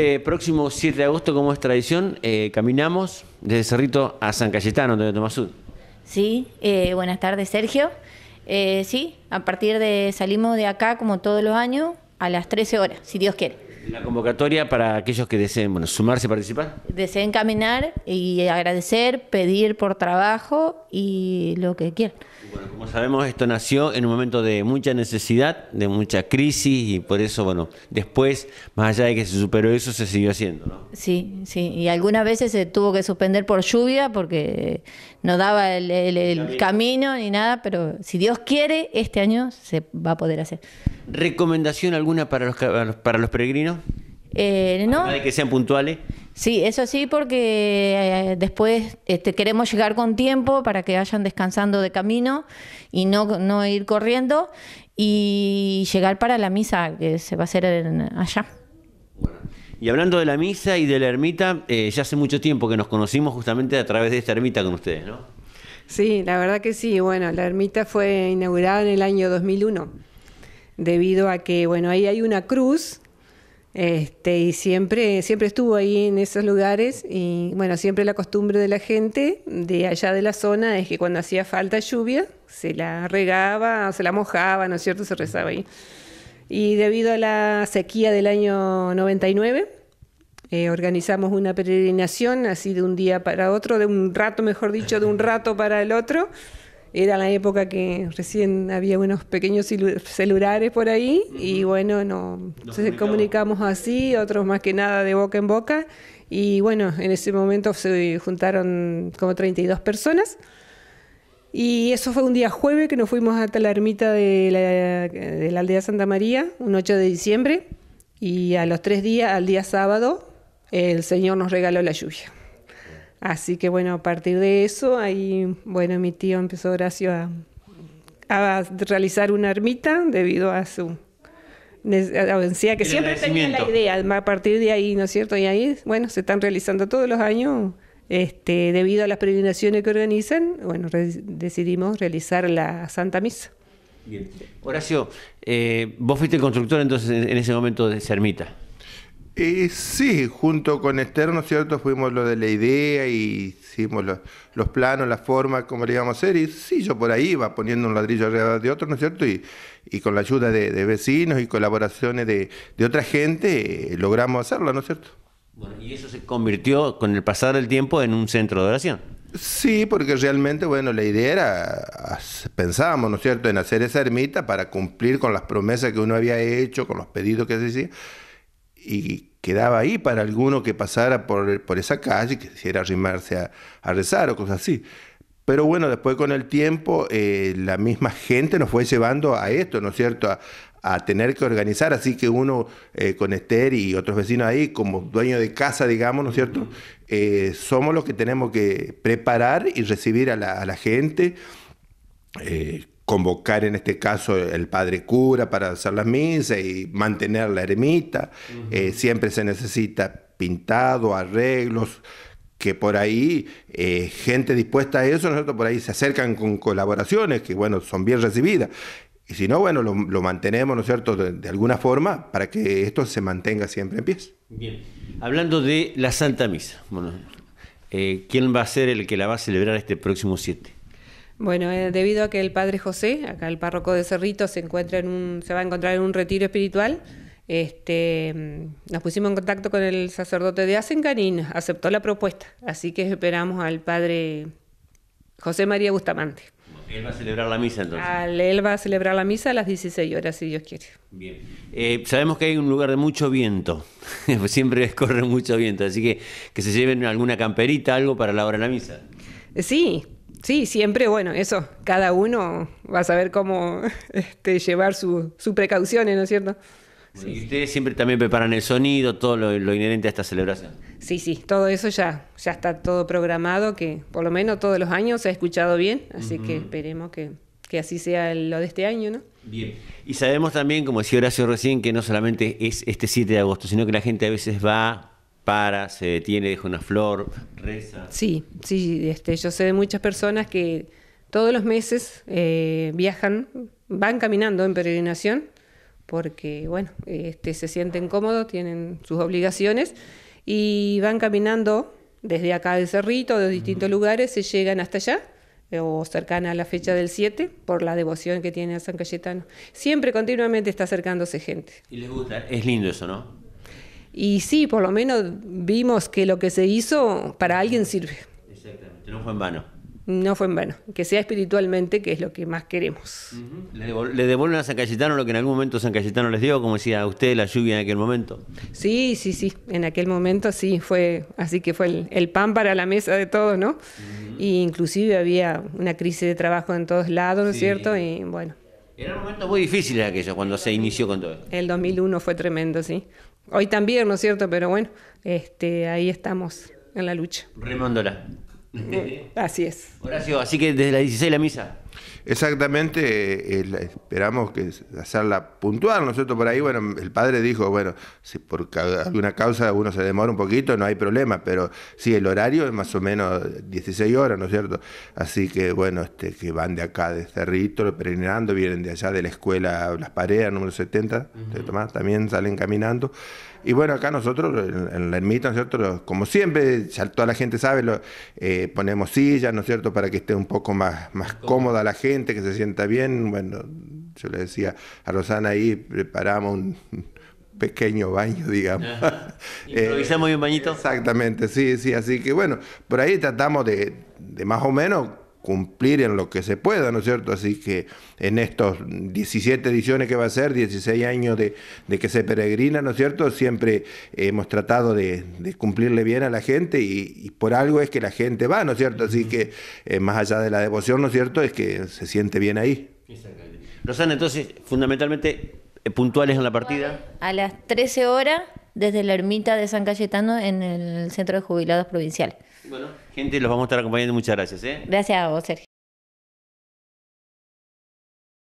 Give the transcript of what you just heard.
Eh, próximo 7 de agosto, como es tradición, eh, caminamos desde Cerrito a San Cayetano, donde Tomasud. Sí, eh, buenas tardes, Sergio. sí, a partir de salimos de acá, como todos los años, a las 13 horas, si Dios quiere. La convocatoria para aquellos que deseen bueno, sumarse y participar. Deseen caminar y agradecer, pedir por trabajo y lo que quieran. como sabemos, esto nació en un momento de mucha necesidad, de mucha crisis y por eso, bueno, después, más allá de que se superó eso, se siguió haciendo, ¿no? Sí, sí, y algunas veces se tuvo que suspender por lluvia porque no daba el, camino ni nada, pero si Dios quiere, este año se va a poder hacer. ¿Recomendación alguna para los, para los peregrinos? Eh, no. De que sean puntuales. Sí, eso sí, porque eh, después este, queremos llegar con tiempo para que vayan descansando de camino y no, no ir corriendo y llegar para la misa que se va a hacer allá. Y hablando de la misa y de la ermita, eh, ya hace mucho tiempo que nos conocimos justamente a través de esta ermita con ustedes, ¿no? Sí, la verdad que sí. Bueno, la ermita fue inaugurada en el año 2001, debido a que, bueno, ahí hay una cruz este, y siempre, siempre estuvo ahí en esos lugares y bueno, siempre la costumbre de la gente de allá de la zona es que cuando hacía falta lluvia se la regaba, se la mojaba, ¿no es cierto? Se rezaba ahí. Y debido a la sequía del año 99, eh, organizamos una peregrinación así de un día para otro, de un rato, mejor dicho, de un rato para el otro era la época que recién había unos pequeños celulares por ahí y bueno, no, se comunicamos así, otros más que nada de boca en boca y bueno, en ese momento se juntaron como 32 personas. Y eso fue un día jueves que nos fuimos hasta la ermita de la, de la aldea Santa María, un 8 de diciembre, y a los tres días, al día sábado, el Señor nos regaló la lluvia. Así que bueno, a partir de eso, ahí, bueno, mi tío empezó Horacio a, realizar una ermita debido a su decía que siempre tenía la idea, a partir de ahí, ¿no es cierto? Y ahí, bueno, se están realizando todos los años, este, debido a las peregrinaciones que organizan, bueno, decidimos realizar la Santa Misa. Bien. Horacio, eh, vos fuiste el constructor entonces en ese momento de esa ermita. Eh, sí, junto con Esther, ¿no es cierto? Fuimos lo de la idea y hicimos los, planos, la forma, cómo le íbamos a hacer. Y sí, yo por ahí iba poniendo un ladrillo alrededor de otro, ¿no es cierto? Y, con la ayuda de, vecinos y colaboraciones de, otra gente eh, logramos hacerlo, ¿no es cierto? Bueno, y eso se convirtió con el pasar del tiempo en un centro de oración. Sí, porque realmente, bueno, la idea era, pensábamos, ¿no es cierto?, en hacer esa ermita para cumplir con las promesas que uno había hecho, con los pedidos que se hacían, Y quedaba ahí para alguno que pasara por, por esa calle, que quisiera arrimarse a, rezar o cosas así. Pero bueno, después con el tiempo eh, la misma gente nos fue llevando a esto, ¿no es cierto? A, tener que organizar, así que uno eh, con Esther y otros vecinos ahí, como dueño de casa, digamos, ¿no es cierto? Eh, somos los que tenemos que preparar y recibir a la, gente convocar en este caso el padre cura para hacer las misas y mantener la ermita. Eh, siempre se necesita pintado, arreglos, que por ahí eh, gente dispuesta a eso, nosotros por ahí se acercan con colaboraciones que bueno, son bien recibidas. Y si no, bueno, lo, mantenemos, ¿no es cierto?, de, alguna forma para que esto se mantenga siempre en pie. Bien. Hablando de la Santa Misa, eh, ¿quién va a ser el que la va a celebrar este próximo siete? Bueno, eh, debido a que el padre José, acá el párroco de Cerrito, se encuentra en un, se va a encontrar en un retiro espiritual, este, mm, nos pusimos en contacto con el sacerdote de Asencan y aceptó la propuesta. Así que esperamos al padre José María Bustamante. Él va a celebrar la misa entonces. él va a celebrar la misa a las 16 horas, si Dios quiere. Bien. Eh, sabemos que hay un lugar de mucho viento. Siempre corre mucho viento. Así que que se lleven alguna camperita, algo para la hora de la misa. Sí, sí, siempre, bueno, eso, cada uno va a saber cómo este, llevar sus precauciones, ¿no es cierto? Sí. Y ustedes siempre también preparan el sonido, todo lo, inherente a esta celebración. Sí, sí, todo eso ya, ya está todo programado, que por lo menos todos los años se ha escuchado bien, así que esperemos que, que, así sea lo de este año, ¿no? Bien. Y sabemos también, como decía Horacio recién, que no solamente es este 7 de agosto, sino que la gente a veces va para, se detiene, deja una flor, reza. Sí, sí, este, yo sé de muchas personas que todos los meses eh, viajan, van caminando en peregrinación, porque bueno, este, se sienten cómodos, tienen sus obligaciones, y van caminando desde acá del cerrito, de distintos lugares, se llegan hasta allá eh, o cercana a la fecha del 7, por la devoción que tiene a San Cayetano. Siempre continuamente está acercándose gente. Y les gusta, es lindo eso, ¿no? Y sí, por lo menos vimos que lo que se hizo para alguien sirve. Exactamente, no fue en vano. No fue en vano, que sea espiritualmente, que es lo que más queremos. ¿Le devuelven a San Cayetano lo que en algún momento San Cayetano les dio, como decía usted, la lluvia en aquel momento? Sí, sí, sí, en aquel momento sí, fue, así que fue el, pan para la mesa de todos, ¿no? y inclusive había una crisis de trabajo en todos lados, ¿no es cierto? Y bueno. Era un momento muy difícil aquello, cuando se inició con todo. El 2001 fue tremendo, sí. Hoy también, ¿no es cierto? Pero bueno, este, ahí estamos en la lucha. Así es. Horacio, así que desde las 16 la misa. Exactamente, eh, esperamos que hacerla puntual. Nosotros por ahí, bueno, el padre dijo, bueno, si por alguna causa uno se demora un poquito, no hay problema, pero sí, el horario es más o menos 16 horas, ¿no es cierto? Así que, bueno, este, que van de acá, de Cerrito, peregrinando, vienen de allá de la escuela Las Paredes, número 70, también salen caminando. Y bueno, acá nosotros, en, la ermita, nosotros, como siempre, ya toda la gente sabe, eh, ponemos sillas, ¿no es cierto?, para que esté un poco más, más cómoda la gente, que se sienta bien. Bueno, yo le decía a Rosana ahí, preparamos un, pequeño baño, digamos. Improvisamos un bañito. Exactamente, sí, sí. Así que bueno, por ahí tratamos de, de más o menos cumplir en lo que se pueda, ¿no es cierto? Así que en estos 17 ediciones que va a ser, 16 años de, que se peregrina, ¿no es cierto? Siempre hemos tratado de, cumplirle bien a la gente y, por algo es que la gente va, ¿no es cierto? Así que eh, más allá de la devoción, ¿no es cierto? Es que se siente bien ahí. Rosana, entonces, fundamentalmente eh, puntuales en la partida. A las 13 horas desde la ermita de San Cayetano en el Centro de Jubilados Provinciales. Bueno, gente, los vamos a estar acompañando. Muchas gracias. ¿eh? Gracias a vos, Sergio.